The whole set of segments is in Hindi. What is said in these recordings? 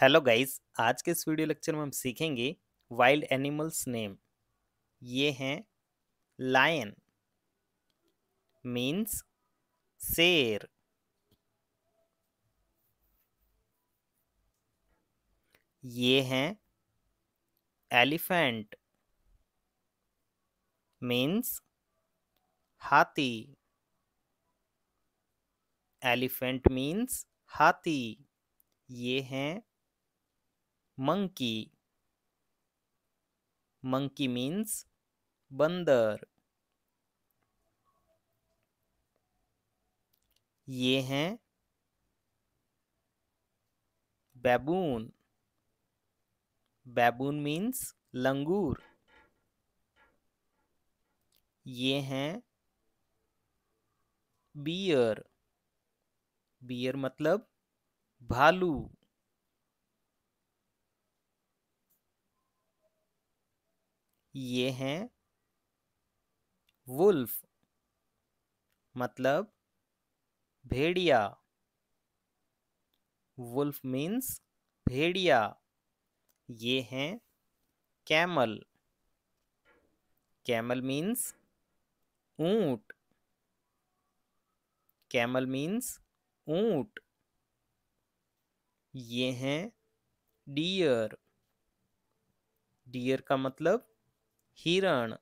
हेलो गाइस आज के इस वीडियो लेक्चर में हम सीखेंगे वाइल्ड एनिमल्स नेम ये हैं लायन मीन्स शेर ये हैं एलिफेंट मीन्स हाथी एलिफेंट मीन्स हाथी ये हैं मंकी मंकी मीन्स बंदर ये हैं बैबून बैबून मीन्स लंगूर ये हैं बियर बियर मतलब भालू ये हैं वुल्फ मतलब भेड़िया वुल्फ मीन्स भेड़िया ये हैं कैमल कैमल मीन्स ऊंट कैमल मीन्स ऊंट ये हैं डियर डियर का मतलब हिरण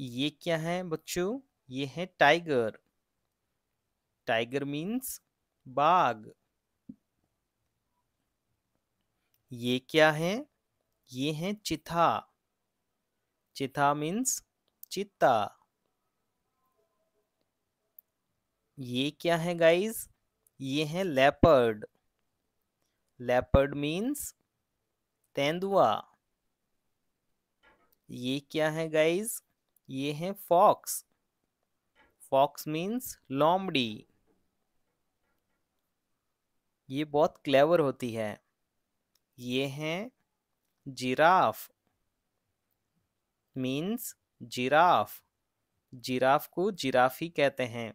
ये क्या है बच्चों ये है टाइगर टाइगर मीन्स बाघ ये क्या है ये है चिथा चिथा मीन्स चित्ता ये क्या है गाइस ये है लेपर्ड लेपर्ड मीन्स तेंदुआ ये क्या है गाइज ये है फॉक्स फॉक्स मीन्स लॉम्बड़ी ये बहुत क्लेवर होती है ये है जिराफ मीन्स जिराफ जिराफ को जिराफी कहते हैं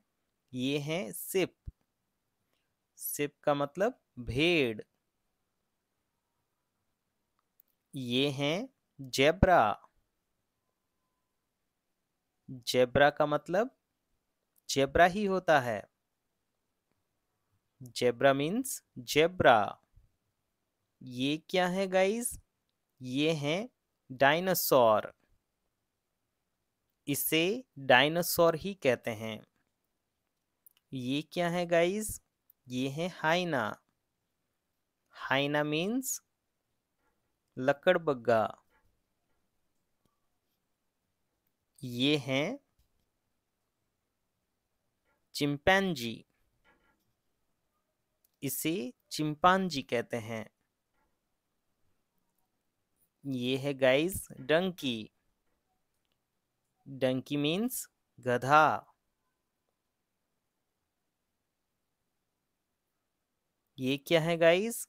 ये है सिप सिप का मतलब भेड़ ये हैं जेब्रा जेब्रा का मतलब जेब्रा ही होता है जेब्रा मीन्स जेब्रा ये क्या है गाइज ये है डायनासोर इसे डायनासोर ही कहते हैं ये क्या है गाइज ये है हाइना हाइना मीन्स लकड़बग्गा ये हैं चिंपैनजी इसे चिंपांजी कहते हैं ये है गाइस डंकी डंकी मीन्स गधा ये क्या है गाइस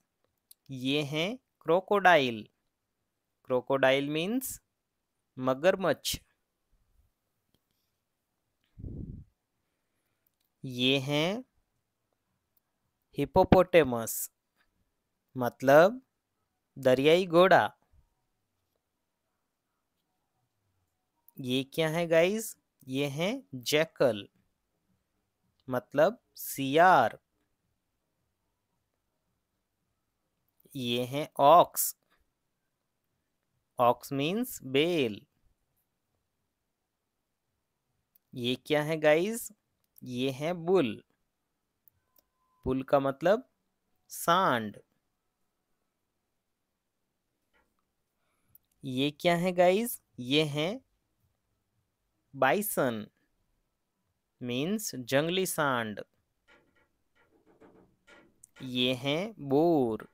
ये हैं क्रोकोडाइल क्रोकोडाइल मीन्स मगरमच्छ ये हैं हिपोपोटेमस मतलब दरियाई घोड़ा ये क्या है गाइस ये हैं जैकल मतलब सियार ये हैं ऑक्स ऑक्स मींस बेल ये क्या है गाइस ये है बुल पुल का मतलब सांड ये क्या है गाइस ये है बाइसन मीन्स जंगली सांड ये है बोर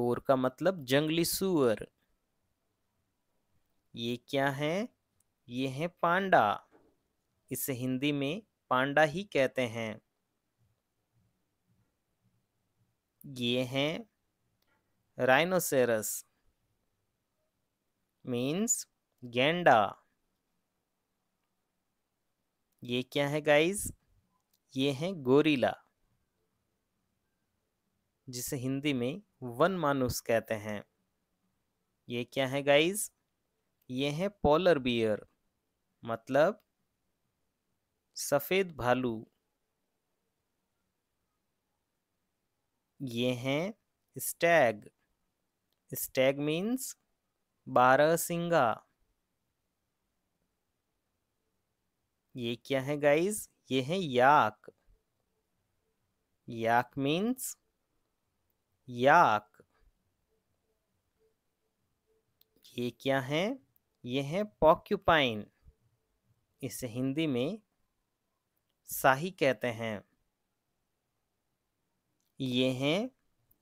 बोर का मतलब जंगली सुअर ये क्या है ये है पांडा इसे हिंदी में पांडा ही कहते हैं ये हैं राइनोसेरस मीन्स गेंडा ये क्या है गाइस ये हैं गोरिला जिसे हिंदी में वन मानुस कहते हैं ये क्या है गाइस ये हैं पोलर बियर मतलब सफ़ेद भालू ये हैं स्टैग स्टैग मीन्स बारह सिंगा ये क्या है गाइस ये है याक याक मीन्स याक ये क्या है ये है पॉक्यूपाइन इसे हिंदी में शाही कहते हैं ये हैं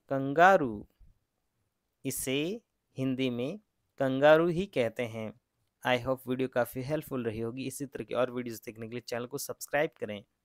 कंगारू इसे हिंदी में कंगारू ही कहते हैं आई होप वीडियो काफ़ी हेल्पफुल रही होगी इसी तरह की और वीडियोस देखने के लिए चैनल को सब्सक्राइब करें